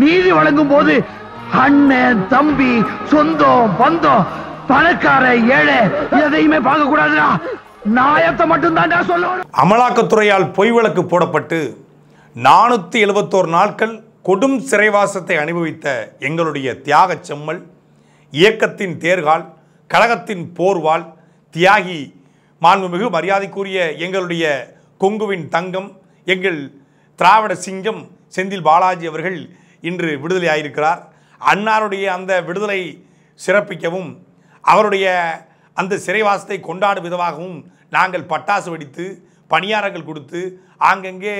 நீதி வழங்கும் போது அண்ணன் தம்பி சொந்தம் பந்தம் பணக்கார ஏழை எதையுமே பார்க்க கூடாதுடா நாயத்தை மட்டும்தான் அமலாக்கத்துறையால் பொய் வழக்கு போடப்பட்டு நானூத்தி எழுபத்தோரு நாட்கள் கொடும் சிறைவாசத்தை அனுபவித்த எங்களுடைய தியாக செம்மல் இயக்கத்தின் தேர்கால் கழகத்தின் போர்வால் தியாகி மாண்புமிகு மரியாதைக்குரிய எங்களுடைய கொங்குவின் தங்கம் எங்கள் திராவிட சிங்கம் செந்தில் பாலாஜி அவர்கள் இன்று விடுதலை ஆயிருக்கிறார் அன்னாருடைய அந்த விடுதலை சிறப்பிக்கவும் அவருடைய அந்த சிறைவாசத்தை கொண்டாடும் விதமாகவும் நாங்கள் பட்டாசு வெடித்து பணியாரங்கள் கொடுத்து ஆங்கங்கே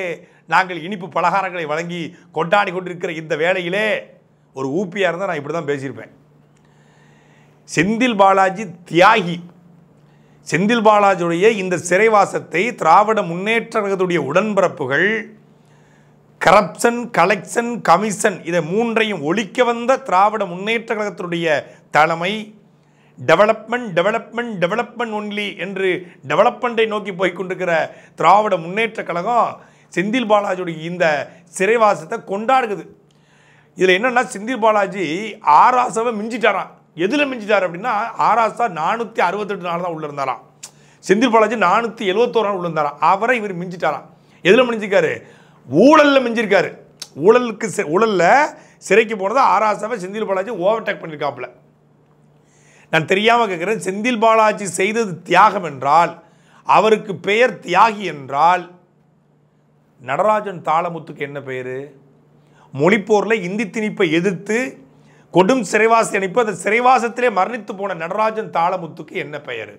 நாங்கள் இனிப்பு பலகாரங்களை வழங்கி கொண்டாடி கொண்டிருக்கிற இந்த வேளையிலே ஒரு ஊப்பியாக இருந்தால் நான் இப்படி தான் பேசியிருப்பேன் செந்தில் பாலாஜி தியாகி செந்தில் பாலாஜியுடைய இந்த சிறைவாசத்தை திராவிட முன்னேற்றத்துடைய உடன்பிறப்புகள் கரப்ஷன் கலெக்ஷன் கமிஷன் இதை மூன்றையும் ஒழிக்க வந்த திராவிட முன்னேற்ற கழகத்தினுடைய தலைமை டெவலப்மெண்ட் டெவலப்மெண்ட் டெவலப்மெண்ட் ஒன்லி என்று டெவலப்மெண்ட்டை நோக்கி போய்கொண்டிருக்கிற திராவிட முன்னேற்ற கழகம் செந்தில் பாலாஜியுடைய இந்த சிறைவாசத்தை கொண்டாடுக்குது இதில் என்னென்னா செந்தில் பாலாஜி ஆராசாவை மிஞ்சிட்டாராம் எதில் மிஞ்சிட்டார் அப்படின்னா ஆராசா நானூற்றி அறுபத்தெட்டு நாள் தான் உள்ளே இருந்தாராம் செந்தில் பாலாஜி நானூற்றி எழுபத்தோரு நாள் உள்ளே இருந்தாராம் அவரை இவர் மிஞ்சிட்டாராம் எதில் மிஞ்சிக்காரு ஊழலில் மிஞ்சிருக்காரு ஊழலுக்கு ஊழலில் சிறைக்கு போனது ஆராசாவை செந்தில் பாலாஜி ஓவர்டேக் பண்ணியிருக்காப்புல நான் தெரியாமல் கேட்குறேன் செந்தில் பாலாஜி செய்தது தியாகம் என்றால் அவருக்கு பெயர் தியாகி என்றால் நடராஜன் தாளமுத்துக்கு என்ன பெயர் மொழிப்போரில் இந்தி திணிப்பை எதிர்த்து கொடும் சிறைவாசி அனுப்பி அந்த சிறைவாசத்திலே மரணித்து போன நடராஜன் தாளமுத்துக்கு என்ன பெயர்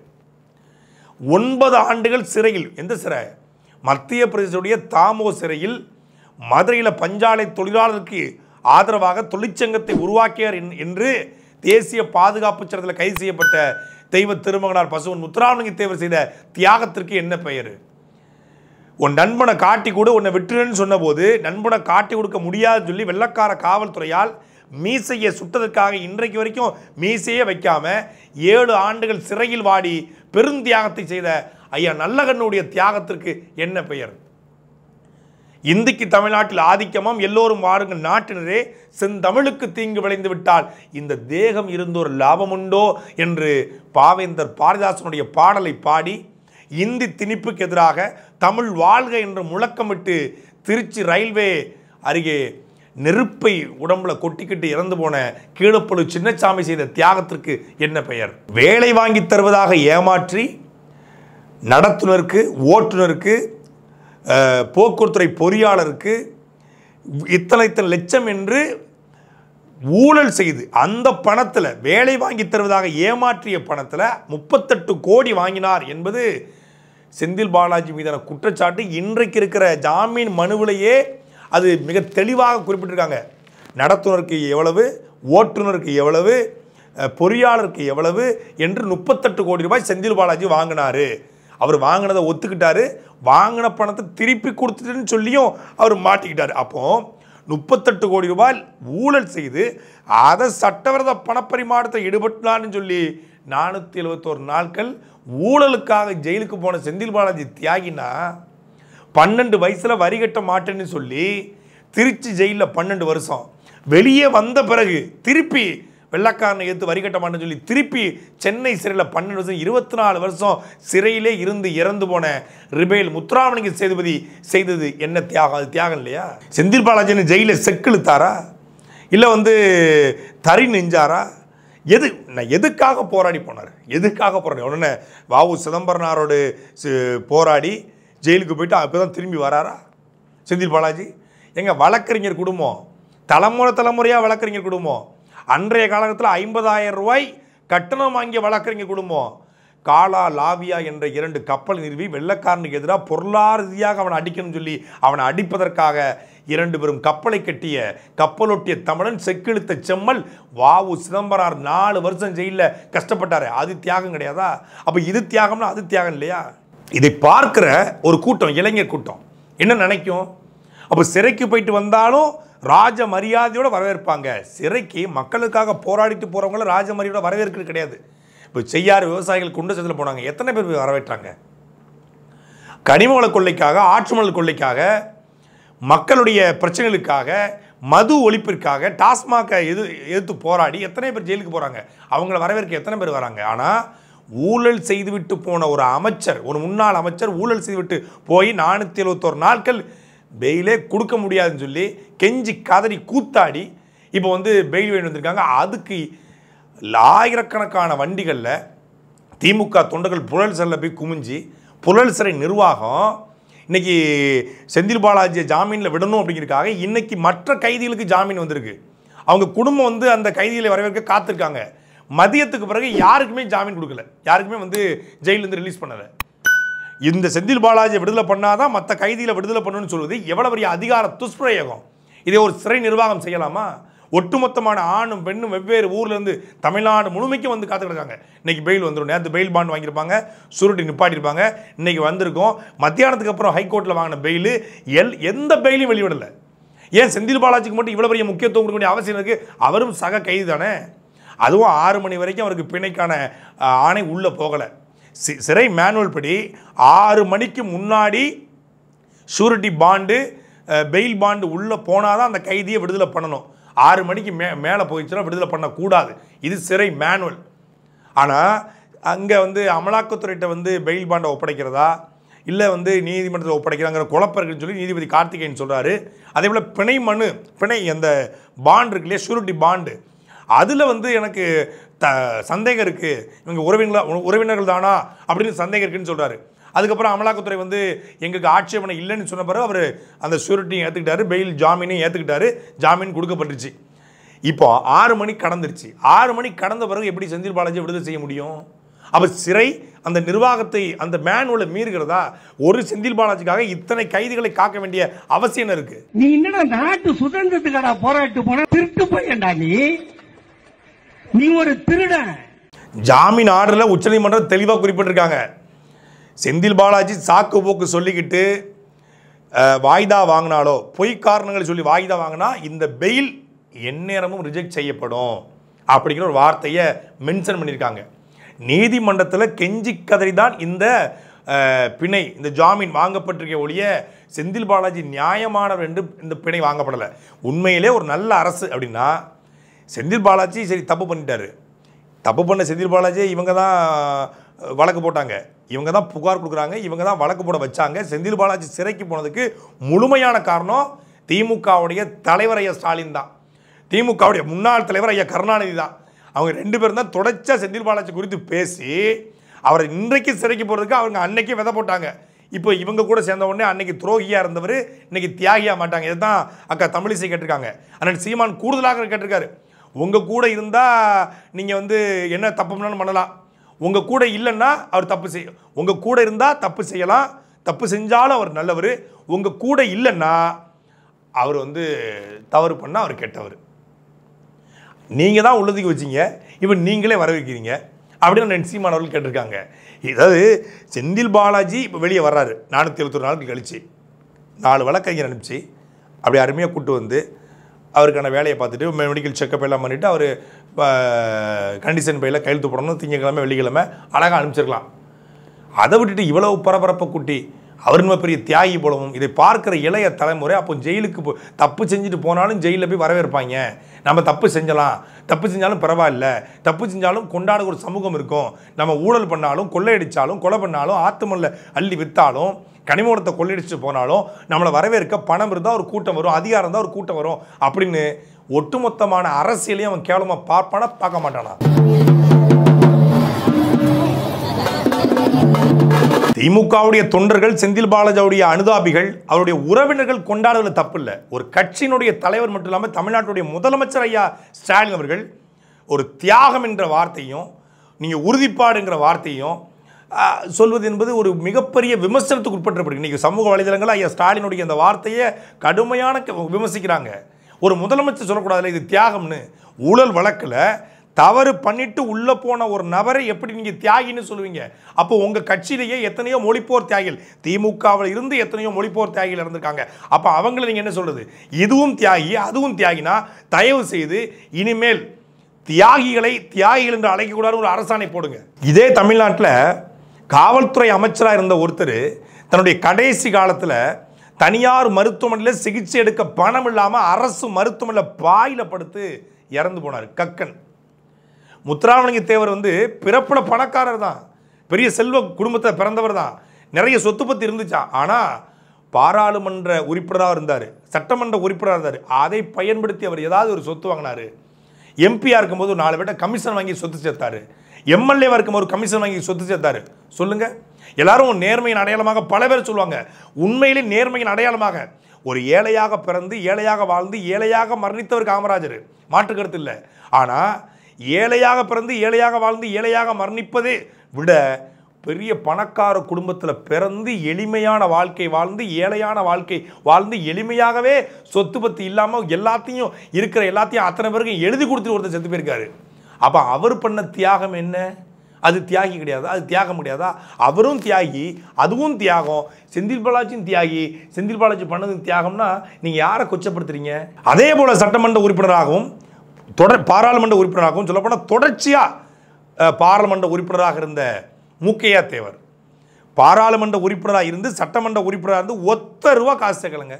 ஒன்பது ஆண்டுகள் சிறையில் எந்த சிறை மத்திய பிரதேசத்துடைய தாமோ சிறையில் மதுரையில் பஞ்சாலை தொழிலாளருக்கு ஆதரவாக தொழிற்சங்கத்தை உருவாக்கியார் என்று தேசிய பாதுகாப்பு சட்டத்தில் கைது செய்யப்பட்ட தெய்வ திருமகனார் பசுவன் முத்துராமலிங்க தேவர் செய்த தியாகத்திற்கு என்ன பெயர் உன் நண்பனை காட்டி கூட உன்னை விட்டுருன்னு சொன்னபோது நண்பனை காட்டி கொடுக்க முடியாதுன்னு சொல்லி வெள்ளக்கார காவல்துறையால் மீசையை சுட்டதற்காக இன்றைக்கு வரைக்கும் மீசையே வைக்காம ஏழு ஆண்டுகள் சிறையில் வாடி பெருந்தியாகத்தை செய்த ஐயா நல்லகண்ணுடைய தியாகத்திற்கு என்ன பெயர் இந்திக்கு தமிழ்நாட்டில் ஆதிக்கமாம் எல்லோரும் வாருங்கள் நாட்டினரே செந்தமிழுக்கு தீங்கு விளைந்து விட்டால் இந்த தேகம் இருந்தோர் லாபம் உண்டோ என்று பாவேந்தர் பாரதிதாசனுடைய பாடலை பாடி இந்தி திணிப்புக்கு எதிராக தமிழ் வாழ்க என்று முழக்கமிட்டு திருச்சி ரயில்வே அருகே நெருப்பை உடம்புல கொட்டிக்கிட்டு இறந்து போன கீழப்பழு சின்னசாமி செய்த தியாகத்திற்கு என்ன பெயர் வேலை வாங்கி தருவதாக ஏமாற்றி நடத்துனருக்கு ஓட்டுநருக்கு போக்குவரத்துறை பொறியாளருக்கு இத்தனை இத்தனை லட்சம் என்று ஊழல் செய்து அந்த பணத்தில் வேலை வாங்கி தருவதாக ஏமாற்றிய பணத்தில் முப்பத்தெட்டு கோடி வாங்கினார் என்பது செந்தில் பாலாஜி மீதான குற்றச்சாட்டு இன்றைக்கு இருக்கிற ஜாமீன் மனுவிலேயே அது மிக தெளிவாக குறிப்பிட்டிருக்காங்க நடத்துனருக்கு எவ்வளவு ஓட்டுநருக்கு எவ்வளவு பொறியாளருக்கு எவ்வளவு என்று முப்பத்தெட்டு கோடி ரூபாய் செந்தில் பாலாஜி வாங்கினார் அவர் வாங்கினதை ஒத்துக்கிட்டாரு வாங்கின பணத்தை திருப்பி கொடுத்துட்டுன்னு சொல்லியும் அவர் மாட்டிக்கிட்டார் அப்போது முப்பத்தெட்டு கோடி ரூபாய் ஊழல் செய்து அதை சட்டவிரத பணப்பரிமாற்றத்தை ஈடுபட்டான்னு சொல்லி நானூற்றி எழுபத்தோரு நாட்கள் ஊழலுக்காக ஜெயிலுக்கு போன செந்தில் பாலாஜி தியாகினா பன்னெண்டு வயசில் வரி கட்ட மாட்டேன்னு சொல்லி திருச்சி ஜெயிலில் பன்னெண்டு வருஷம் வெளியே வந்த பிறகு திருப்பி வெள்ளக்காரனை எடுத்து வரி கட்ட சொல்லி திருப்பி சென்னை சிறையில் பன்னெண்டு வருஷம் இருபத்தி நாலு வருஷம் சிறையிலே இருந்து இறந்து போன ரிபேல் முத்துராமலிங்க சேதுபதி செய்தது என்ன தியாகம் அது தியாகம் இல்லையா செந்தில் பாலாஜின்னு ஜெயிலில் செக்கிழுத்தாரா இல்லை வந்து தறி நெஞ்சாரா எது நான் எதுக்காக போராடி போனார் எதுக்காக போராடி உடனே வாவு சிதம்பரனாரோடு போராடி ஜெயிலுக்கு போயிட்டு அப்போ தான் திரும்பி வராரா செந்தில் பாலாஜி எங்கள் வழக்கறிஞர் குடும்பம் தலைமுறை தலைமுறையாக வழக்கறிஞர் குடும்பம் அன்றைய காலகட்டத்தில் ஐம்பதாயிரம் ரூபாய் கட்டணம் வாங்கிய வழக்கறிஞர் குடும்பம் காலா லாவியா என்ற இரண்டு கப்பல் நிறுவி வெள்ளக்காரனுக்கு எதிராக பொருளாதார ரீதியாக அவனை அடிக்கணும்னு சொல்லி அவனை அடிப்பதற்காக இரண்டு பெரும் கப்பலை கட்டிய கப்பலொட்டிய தமிழன் செக்கெழுத்த செம்மல் வாவு சிதம்பரார் நாலு வருஷம் ஜெயிலில் கஷ்டப்பட்டார் அது தியாகம் கிடையாதா அப்போ இது தியாகம்னா அது தியாகம் இல்லையா இதை பார்க்குற ஒரு கூட்டம் இளைஞர் கூட்டம் என்ன நினைக்கும் அப்போ சிறைக்கு போயிட்டு வந்தாலும் ராஜ மரியாதையோடு வரவேற்பாங்க சிறைக்கு மக்களுக்காக போராடிட்டு போகிறவங்கள ராஜ மரியாதை வரவேற்கிறது கிடையாது இப்போ செய்யார் விவசாயிகள் குண்டு சத்தில் போனாங்க எத்தனை பேர் வரவேற்றாங்க கனிமவள கொள்ளைக்காக ஆற்றுமணல் கொள்ளைக்காக மக்களுடைய பிரச்சனைகளுக்காக மது ஒழிப்பிற்காக டாஸ்மாக எது எதிர்த்து போராடி எத்தனை பேர் ஜெயிலுக்கு போகிறாங்க அவங்கள வரவேற்க எத்தனை பேர் வராங்க ஆனால் ஊழல் செய்துவிட்டு போன ஒரு அமைச்சர் ஒரு முன்னாள் அமைச்சர் ஊழல் செய்துவிட்டு போய் நானூற்றி எழுபத்தோரு நாட்கள் பெயிலே கொடுக்க முடியாதுன்னு சொல்லி கெஞ்சி கதறி கூத்தாடி இப்போ வந்து பெயில் வேண்டி வந்திருக்காங்க அதுக்கு ஆயிரக்கணக்கான வண்டிகளில் திமுக தொண்டர்கள் புழல் சரில் போய் குமிஞ்சு புழல் சிறை நிர்வாகம் இன்றைக்கி செந்தில் பாலாஜியை ஜாமீனில் விடணும் அப்படிங்கிறக்காக இன்றைக்கி மற்ற கைதிகளுக்கு ஜாமீன் வந்திருக்கு அவங்க குடும்பம் வந்து அந்த கைதிகளை வரவேற்க காத்திருக்காங்க மதியத்துக்கு பிறகு யாருக்குமே ஜாமீன் கொடுக்கல யாருக்குமே வந்து ஜெயிலேருந்து ரிலீஸ் பண்ணலை இந்த செந்தில் பாலாஜியை விடுதலை பண்ணாதான் மற்ற கைதிகளை விடுதலை பண்ணணும்னு சொல்வது எவ்வளோ பெரிய அதிகார துஷ்பிரயோகம் இதை ஒரு சிறை நிர்வாகம் செய்யலாமா ஒட்டுமொத்தமான ஆணும் பெண்ணும் வெவ்வேறு ஊர்லேருந்து தமிழ்நாடு முழுமைக்கும் வந்து காத்து கிடக்காங்க இன்றைக்கி பெயில் வந்துடும் நேற்று பெயில் பாண்ட் வாங்கியிருப்பாங்க சுருட்டி நிப்பாட்டியிருப்பாங்க இன்றைக்கி வந்திருக்கோம் மத்தியானத்துக்கு அப்புறம் ஹைகோர்ட்டில் வாங்கின பெயில் எல் எந்த பெயிலையும் வெளிவிடலை ஏன் செந்தில் பாலாஜிக்கு மட்டும் இவ்வளோ பெரிய முக்கியத்துவம் கொடுக்க வேண்டிய அவசியம் இருக்குது அவரும் சக கைது தானே அதுவும் ஆறு மணி வரைக்கும் அவருக்கு பிணைக்கான ஆணை உள்ளே போகலை சி சிறை மேனுவல் படி ஆறு மணிக்கு முன்னாடி ஷூரிட்டி பாண்டு பெயில் பாண்டு உள்ளே போனால் தான் அந்த கைதியை விடுதலை பண்ணணும் ஆறு மணிக்கு மே மேலே போயிடுச்சுன்னா விடுதலை பண்ணக்கூடாது இது சிறை மேனுவல் ஆனால் அங்கே வந்து அமலாக்கத்துறையிட்ட வந்து பெயில் பாண்டை ஒப்படைக்கிறதா இல்லை வந்து நீதிமன்றத்தில் ஒப்படைக்கிறாங்கிற குழப்பம் இருக்குன்னு சொல்லி நீதிபதி கார்த்திகேயன் சொல்கிறாரு அதே போல் பிணை மனு பிணை அந்த பாண்ட் இருக்கு இல்லையா ஷூரிட்டி பாண்டு அதில் வந்து எனக்கு த சந்தேகம் இருக்குது இவங்க உறவினர்களா உறவினர்கள் தானா அப்படின்னு சந்தேகம் இருக்குன்னு சொல்கிறாரு அதுக்கப்புறம் அமலாக்கத்துறை வந்து எங்களுக்கு ஆட்சேபனை இல்லைன்னு சொன்ன பிறகு அவர் அந்த ஷூரிட்டியும் ஏற்றுக்கிட்டாரு பெயில் ஜாமீனையும் ஏற்றுக்கிட்டாரு ஜாமீன் கொடுக்கப்பட்டுருச்சு இப்போ ஆறு மணி கடந்துருச்சு ஆறு மணி கடந்த பிறகு எப்படி செந்தில் பாலாஜி விடுதலை செய்ய முடியும் அப்போ சிறை அந்த நிர்வாகத்தை அந்த மேனுவலை மீறுகிறதா ஒரு செந்தில் பாலாஜிக்காக இத்தனை கைதிகளை காக்க வேண்டிய அவசியம் இருக்கு நீ என்ன நாட்டு சுதந்திரத்துக்கான போராட்டு போன திருட்டு போயண்டா நீ நீ ஒரு திருடன் ஜாமீன் உச்ச உச்சநீதிமன்றம் தெளிவாக குறிப்பிட்டிருக்காங்க செந்தில் பாலாஜி சாக்கு போக்கு சொல்லிக்கிட்டு வாய்தா வாங்கினாலோ பொய் காரணங்களை சொல்லி வாய்தா வாங்கினா இந்த பெயில் எந்நேரமும் ரிஜெக்ட் செய்யப்படும் அப்படிங்கிற ஒரு வார்த்தையை மென்ஷன் பண்ணியிருக்காங்க நீதிமன்றத்தில் கெஞ்சி கதறி தான் இந்த பிணை இந்த ஜாமீன் வாங்கப்பட்டிருக்க ஒழிய செந்தில் பாலாஜி நியாயமானவர் என்று இந்த பிணை வாங்கப்படலை உண்மையிலே ஒரு நல்ல அரசு அப்படின்னா செந்தில் பாலாஜி சரி தப்பு பண்ணிட்டாரு தப்பு பண்ண செந்தில் பாலாஜி இவங்க தான் வழக்கு போட்டாங்க இவங்க தான் புகார் கொடுக்குறாங்க இவங்க தான் வழக்கு போட வச்சாங்க செந்தில் பாலாஜி சிறைக்கு போனதுக்கு முழுமையான காரணம் திமுகவுடைய தலைவர் ஐயா ஸ்டாலின் தான் திமுகவுடைய முன்னாள் தலைவர் ஐயா கருணாநிதி தான் அவங்க ரெண்டு பேரும் தான் தொடர்ச்சியாக செந்தில் பாலாஜி குறித்து பேசி அவர் இன்றைக்கு சிறைக்கு போகிறதுக்கு அவங்க அன்னைக்கு விதை போட்டாங்க இப்போ இவங்க கூட சேர்ந்த உடனே அன்னைக்கு துரோகியாக இருந்தவர் இன்னைக்கு தியாகியாக மாட்டாங்க இதுதான் அக்கா தமிழிசை கேட்டிருக்காங்க அண்ணன் சீமான் கூடுதலாக கேட்டிருக்காரு உங்கள் கூட இருந்தால் நீங்கள் வந்து என்ன தப்பு பண்ணாலும் பண்ணலாம் உங்கள் கூட இல்லைன்னா அவர் தப்பு செய்யும் உங்கள் கூட இருந்தால் தப்பு செய்யலாம் தப்பு செஞ்சாலும் அவர் நல்லவர் உங்கள் கூட இல்லைன்னா அவர் வந்து தவறு பண்ணால் அவர் கெட்டவர் நீங்கள் தான் உள்ளதுக்கு வச்சிங்க இப்போ நீங்களே வர வைக்கிறீங்க அப்படின்னு நான் சீமான் கேட்டிருக்காங்க இதாவது செந்தில் பாலாஜி இப்போ வெளியே வர்றாரு நானூற்றி எழுபத்தொரு நாளுக்கு கழித்து நாலு வழக்கறிஞர் அனுப்பிச்சு அப்படி அருமையாக கூட்டு வந்து அவருக்கான வேலையை பார்த்துட்டு மெடிக்கல் செக்கப் எல்லாம் பண்ணிவிட்டு அவர் கண்டிஷன் பையில் கையெழுத்து போடணும் திங்கக்கிழமை வெள்ளிக்கிழமை அழகாக அனுப்பிச்சிருக்கலாம் அதை விட்டுட்டு இவ்வளவு பரபரப்பை கூட்டி அவர் நம்ம பெரிய தியாகி போலவும் இதை பார்க்குற இளைய தலைமுறை அப்போ ஜெயிலுக்கு போ தப்பு செஞ்சுட்டு போனாலும் ஜெயிலில் போய் வரவேற்பாங்க நம்ம தப்பு செஞ்சலாம் தப்பு செஞ்சாலும் பரவாயில்ல தப்பு செஞ்சாலும் கொண்டாட ஒரு சமூகம் இருக்கும் நம்ம ஊழல் பண்ணாலும் கொள்ளையடித்தாலும் கொலை பண்ணாலும் ஆத்துமல்ல அள்ளி விற்றாலும் கனிமூலத்தை கொள்ளடிச்சு போனாலும் நம்மளை வரவேற்க பணம் இருந்தால் ஒரு கூட்டம் வரும் அதிகாரம் இருந்தால் ஒரு கூட்டம் வரும் அப்படின்னு ஒட்டுமொத்தமான அரசியலையும் அவன் கேவலமாக பார்ப்பானா பார்க்க மாட்டானா திமுகவுடைய தொண்டர்கள் செந்தில் பாலாஜாவுடைய அனுதாபிகள் அவருடைய உறவினர்கள் கொண்டாடுவதில் தப்பு இல்லை ஒரு கட்சியினுடைய தலைவர் மட்டும் இல்லாமல் தமிழ்நாட்டுடைய முதலமைச்சர் ஐயா ஸ்டாலின் அவர்கள் ஒரு தியாகம் என்ற வார்த்தையும் நீங்கள் உறுதிப்பாடுங்கிற வார்த்தையும் சொல்வது என்பது ஒரு மிகப்பெரிய விமர்சனத்துக்கு உட்பட்டுப்படுது இன்றைக்கி சமூக வலைதளங்கள் ஐயா ஸ்டாலினுடைய அந்த வார்த்தையை கடுமையான விமர்சிக்கிறாங்க ஒரு முதலமைச்சர் சொல்லக்கூடாதுல்ல இது தியாகம்னு ஊழல் வழக்கில் தவறு பண்ணிட்டு உள்ளே போன ஒரு நபரை எப்படி நீங்கள் தியாகின்னு சொல்லுவீங்க அப்போ உங்கள் கட்சியிலேயே எத்தனையோ மொழிப்போர் தியாகிகள் திமுகவில் இருந்து எத்தனையோ மொழிப்போர் தியாகிகள் இருந்திருக்காங்க அப்போ அவங்கள நீங்கள் என்ன சொல்கிறது இதுவும் தியாகி அதுவும் தியாகினா தயவு செய்து இனிமேல் தியாகிகளை தியாகிகள் என்று அழைக்கக்கூடாது ஒரு அரசாணை போடுங்க இதே தமிழ்நாட்டில் காவல்துறை அமைச்சராக இருந்த ஒருத்தர் தன்னுடைய கடைசி காலத்தில் தனியார் மருத்துவமனையில் சிகிச்சை எடுக்க பணம் இல்லாமல் அரசு மருத்துவமனையில் பாயில் படுத்து இறந்து போனார் கக்கன் முத்துராமலிங்க தேவர் வந்து பிறப்பட பணக்காரர் தான் பெரிய செல்வ குடும்பத்தில் பிறந்தவர் தான் நிறைய சொத்து பத்தி இருந்துச்சா ஆனால் பாராளுமன்ற உறுப்பினராக இருந்தார் சட்டமன்ற உறுப்பினராக இருந்தார் அதை பயன்படுத்தி அவர் ஏதாவது ஒரு சொத்து வாங்கினார் எம்பியாக இருக்கும்போது நாலு பேட்டை கமிஷன் வாங்கி சொத்து சேர்த்தார் எம்எல்ஏ வரைக்கும் ஒரு கமிஷன் வாங்கி சொத்து சேர்த்தாரு சொல்லுங்கள் எல்லாரும் நேர்மையின் அடையாளமாக பல பேர் சொல்லுவாங்க உண்மையிலே நேர்மையின் அடையாளமாக ஒரு ஏழையாக பிறந்து ஏழையாக வாழ்ந்து ஏழையாக மரணித்தவர் காமராஜர் கருத்து இல்லை ஆனால் ஏழையாக பிறந்து ஏழையாக வாழ்ந்து ஏழையாக மரணிப்பதை விட பெரிய பணக்கார குடும்பத்தில் பிறந்து எளிமையான வாழ்க்கை வாழ்ந்து ஏழையான வாழ்க்கை வாழ்ந்து எளிமையாகவே சொத்து பத்து இல்லாமல் எல்லாத்தையும் இருக்கிற எல்லாத்தையும் அத்தனை பேருக்கும் எழுதி கொடுத்துட்டு ஒருத்தர் செத்து போயிருக்காரு அப்போ அவர் பண்ண தியாகம் என்ன அது தியாகி கிடையாது அது தியாகம் கிடையாதா அவரும் தியாகி அதுவும் தியாகம் செந்தில் பாலாஜியும் தியாகி செந்தில் பாலாஜி பண்ணது தியாகம்னா நீங்கள் யாரை கொச்சப்படுத்துறீங்க அதே போல் சட்டமன்ற உறுப்பினராகவும் தொடர் பாராளுமன்ற உறுப்பினராகவும் சொல்லப்போனால் தொடர்ச்சியாக பாராளுமன்ற உறுப்பினராக இருந்த மூக்கையா தேவர் பாராளுமன்ற உறுப்பினராக இருந்து சட்டமன்ற உறுப்பினராக இருந்து ஒத்த ரூபா காசு சேர்க்கலைங்க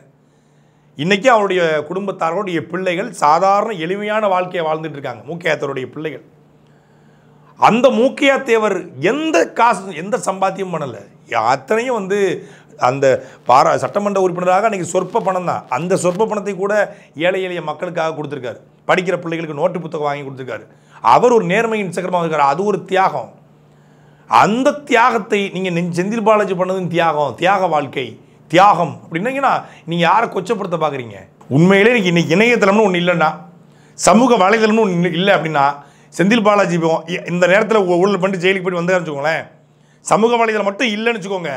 இன்றைக்கி அவருடைய குடும்பத்தாரோடைய பிள்ளைகள் சாதாரண எளிமையான வாழ்க்கையை வாழ்ந்துட்டு இருக்காங்க மூக்கையாத்தருடைய பிள்ளைகள் அந்த மூக்கையாத்தேவர் தேவர் எந்த காசு எந்த சம்பாத்தியம் பண்ணலை அத்தனையும் வந்து அந்த பாரா சட்டமன்ற உறுப்பினராக அன்றைக்கி சொற்ப பணம் தான் அந்த சொற்ப பணத்தை கூட ஏழை எளிய மக்களுக்காக கொடுத்துருக்காரு படிக்கிற பிள்ளைகளுக்கு நோட்டு புத்தகம் வாங்கி கொடுத்துருக்காரு அவர் ஒரு நேர்மையின் சக்கரமாக இருக்கார் அது ஒரு தியாகம் அந்த தியாகத்தை நீங்கள் செந்தில் பாலாஜி பண்ணதும் தியாகம் தியாக வாழ்க்கை தியாகம் அப்படின்னீங்கன்னா நீங்கள் யாரை கொச்சப்படுத்த பார்க்குறீங்க உண்மையிலே இன்றைக்கி இன்றைக்கி இணையதளம்னு ஒன்று இல்லைன்னா சமூக வலைதளம்னு ஒன்று இல்லை அப்படின்னா செந்தில் பாலாஜி இந்த நேரத்தில் ஊழல் பண்ணிட்டு ஜெயிலுக்கு போயிட்டு வந்தாருச்சுக்கோங்களேன் வச்சுக்கோங்களேன் சமூக வலைதளம் மட்டும் இல்லைன்னு வச்சுக்கோங்க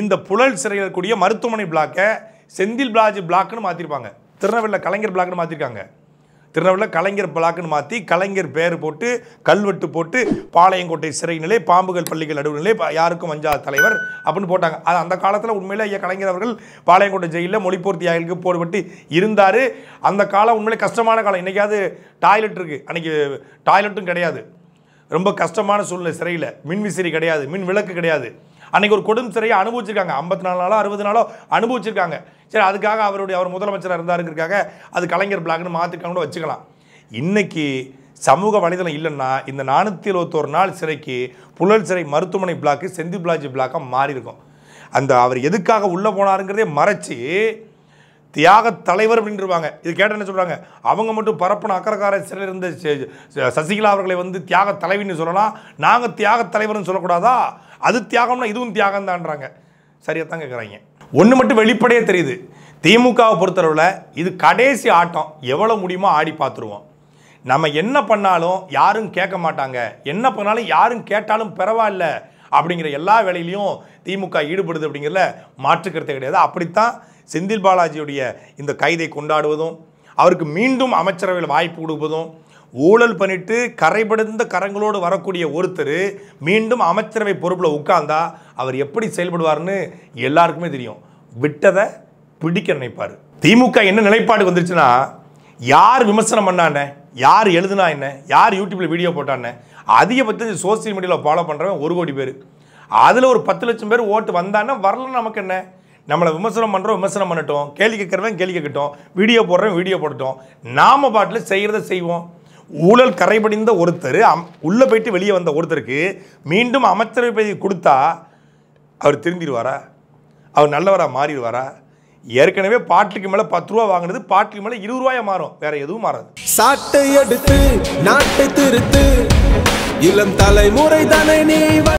இந்த புழல் சிறையில் இருக்கக்கூடிய மருத்துவமனை பிளாக்கை செந்தில் பாலாஜி பிளாக்குன்னு மாற்றிருப்பாங்க திருநெல்வேலியில் கலைஞர் பிளாக்னு மாற்றிருக்காங்க திருநெல்வேலியில் கலைஞர் பிளாக்குன்னு மாற்றி கலைஞர் பேர் போட்டு கல்வெட்டு போட்டு பாளையங்கோட்டை நிலை பாம்புகள் பள்ளிகள் நிலை யாருக்கும் வஞ்சா தலைவர் அப்படின்னு போட்டாங்க அது அந்த காலத்தில் உண்மையில் ஐயா கலைஞர் அவர்கள் பாளையங்கோட்டை ஜெயிலில் மொழிபூர்த்தி ஆயிலுக்கு போடுபட்டு இருந்தார் அந்த காலம் உண்மையிலே கஷ்டமான காலம் இன்றைக்காவது டாய்லெட் இருக்குது அன்றைக்கி டாய்லெட்டும் கிடையாது ரொம்ப கஷ்டமான சூழ்நிலை சிறையில் மின்விசிறி கிடையாது மின் விளக்கு கிடையாது அன்னைக்கு ஒரு கொடும் சிறையை அனுபவிச்சிருக்காங்க ஐம்பத்தி நாலு நாளோ அறுபது நாளோ அனுபவிச்சிருக்காங்க சரி அதுக்காக அவருடைய அவர் முதலமைச்சராக இருந்தாருங்கிறக்காக அது கலைஞர் பிளாக்னு மாற்றிருக்காங்க வச்சுக்கலாம் இன்றைக்கி சமூக வலைதளம் இல்லைன்னா இந்த நானூற்றி இருபத்தோரு நாள் சிறைக்கு புழல் சிறை மருத்துவமனை பிளாக்கு செந்தில் பிளாஜி பிளாக்காக மாறி இருக்கும் அந்த அவர் எதுக்காக உள்ளே போனாருங்கிறதே மறைச்சி தியாக தலைவர் அப்படின்ட்டுருவாங்க இது கேட்ட என்ன சொல்கிறாங்க அவங்க மட்டும் பரப்பின அக்கறக்கார சிறையில் இருந்த சசிகலா அவர்களை வந்து தியாக தலைவின்னு சொல்லலாம் நாங்கள் தியாக தலைவர்னு சொல்லக்கூடாதா அது தியாகம்னா இதுவும் தியாகம் தான்றாங்க சரியாக தான் கேட்குறாங்க ஒன்று மட்டும் வெளிப்படையே தெரியுது திமுகவை பொறுத்தளவில் இது கடைசி ஆட்டம் எவ்வளோ முடியுமோ ஆடி பார்த்துருவோம் நம்ம என்ன பண்ணாலும் யாரும் கேட்க மாட்டாங்க என்ன பண்ணாலும் யாரும் கேட்டாலும் பரவாயில்ல அப்படிங்கிற எல்லா வேலையிலையும் திமுக ஈடுபடுது அப்படிங்கிறத மாற்றுக்கிறது கிடையாது அப்படித்தான் செந்தில் பாலாஜியுடைய இந்த கைதை கொண்டாடுவதும் அவருக்கு மீண்டும் அமைச்சரவையில் வாய்ப்பு கொடுப்பதும் ஊழல் பண்ணிட்டு கரைபடுந்த கரங்களோடு வரக்கூடிய ஒருத்தர் மீண்டும் அமைச்சரவை பொறுப்பில் உட்கார்ந்தா அவர் எப்படி செயல்படுவார்னு எல்லாருக்குமே தெரியும் விட்டதை பிடிக்க நினைப்பார் திமுக என்ன நிலைப்பாடு வந்துருச்சுன்னா யார் விமர்சனம் பண்ணானே யார் எழுதுனா என்ன யார் யூடியூப்பில் வீடியோ போட்டானே அதிகபட்சம் சோசியல் மீடியாவில் ஃபாலோ பண்ணுறவன் ஒரு கோடி பேர் அதில் ஒரு பத்து லட்சம் பேர் ஓட்டு வந்தான்னா வரலன்னு நமக்கு என்ன நம்மளை விமர்சனம் பண்ணுறோம் விமர்சனம் பண்ணட்டும் கேள்வி கேட்குறவன் கேள்வி கேட்கட்டும் வீடியோ போடுறவன் வீடியோ போடட்டும் நாம் பாட்டில் செய்கிறத செய்வோம் ஊழல் கரைபடிந்த ஒருத்தர் அம் உள்ளே போயிட்டு வெளியே வந்த ஒருத்தருக்கு மீண்டும் அமைச்சரவை பதவி கொடுத்தா அவர் திரும்பிடுவாரா அவர் நல்லவராக மாறிடுவாரா ஏற்கனவே பாட்டுக்கு மேலே பத்து ரூபா வாங்கினது பாட்டுக்கு மேலே இருபது ரூபாயா மாறும் வேற எதுவும் மாறாது சாட்டை எடுத்து நாட்டை திருத்து இளம் தலைமுறை தானே நீ